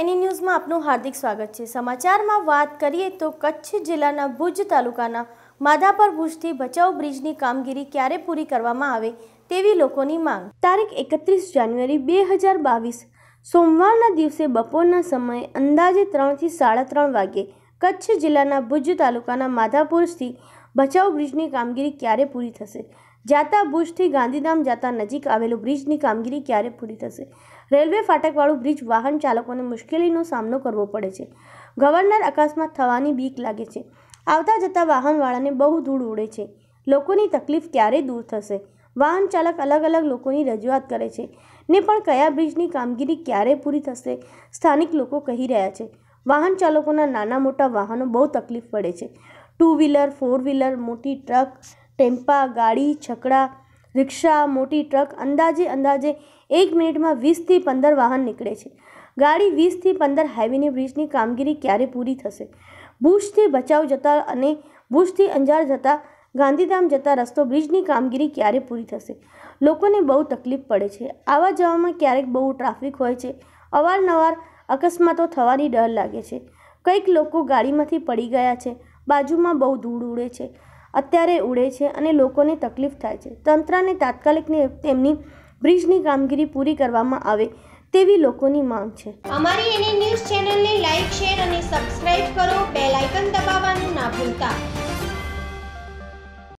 એની ન્યૂઝમાં આપનું હાર્દિક સ્વાગત છે સમાચારમાં વાત કરીએ તો કચ્છ જિલ્લાના ભુજ તાલુકાના માધાપર ભુજથી ભચાઉ બ્રિજની કામગીરી ક્યારે પૂરી કરવામાં આવે તેવી લોકોની માંગ તારીખ એકત્રીસ જાન્યુઆરી બે હજાર બાવીસ સોમવારના દિવસે બપોરના સમયે અંદાજે ત્રણથી સાડા ત્રણ વાગ્યે કચ્છ જિલ્લાના ભુજ તાલુકાના માધાપુર સ્થિત ભચાઉ બ્રિજની કામગીરી ક્યારે પૂરી થશે જાતા ભુજથી ગાંધીધામ જાતા નજીક આવેલો બ્રિજની કામગીરી ક્યારે પૂરી થશે રેલવે ફાટકવાળું બ્રિજ વાહન ચાલકોને મુશ્કેલીનો સામનો કરવો પડે છે ગવર્નર અકસ્માત થવાની બીક લાગે છે આવતા જતા વાહનવાળાને બહુ ધૂળ ઉડે છે લોકોની તકલીફ ક્યારે દૂર થશે વાહન ચાલક અલગ અલગ લોકોની રજૂઆત કરે છે ને પણ કયા બ્રિજની કામગીરી ક્યારે પૂરી થશે સ્થાનિક લોકો કહી રહ્યા છે વાહન ચાલકોના નાના મોટા વાહનો બહુ તકલીફ પડે છે ટુ વ્હીલર ફોર વ્હીલર મોટી ટ્રક ટેમ્પા ગાડી છકડા રિક્ષા મોટી ટ્રક અંદાજે અંદાજે એક મિનિટમાં વીસથી પંદર વાહન નીકળે છે ગાડી વીસથી પંદર હાઈવેની બ્રિજની કામગીરી ક્યારે પૂરી થશે ભુજથી ભચાઉ જતા અને ભુજથી અંજાર જતા ગાંધીધામ જતા રસ્તો બ્રિજની કામગીરી ક્યારે પૂરી થશે લોકોને બહુ તકલીફ પડે છે આવા જવામાં ક્યારેક બહુ ટ્રાફિક હોય છે અવારનવાર અકસ્માતો થવાની ડર લાગે છે કંઈક લોકો ગાડીમાંથી પડી ગયા છે બાજુમાં બહુ ધૂળ ઉડે છે અત્યારે ઉડે છે અને લોકોને તકલીફ થાય છે તંત્રને તાત્કાલિક તેમની બ્રિજની કામગીરી પૂરી કરવામાં આવે તેવી લોકોની માંગ છે અમારી એને ન્યૂઝ ચેનલને લાઈક શેર અને સબસ્ક્રાઇબ કરો બેલ આઇકન દબાવવાનું ના ભૂલતા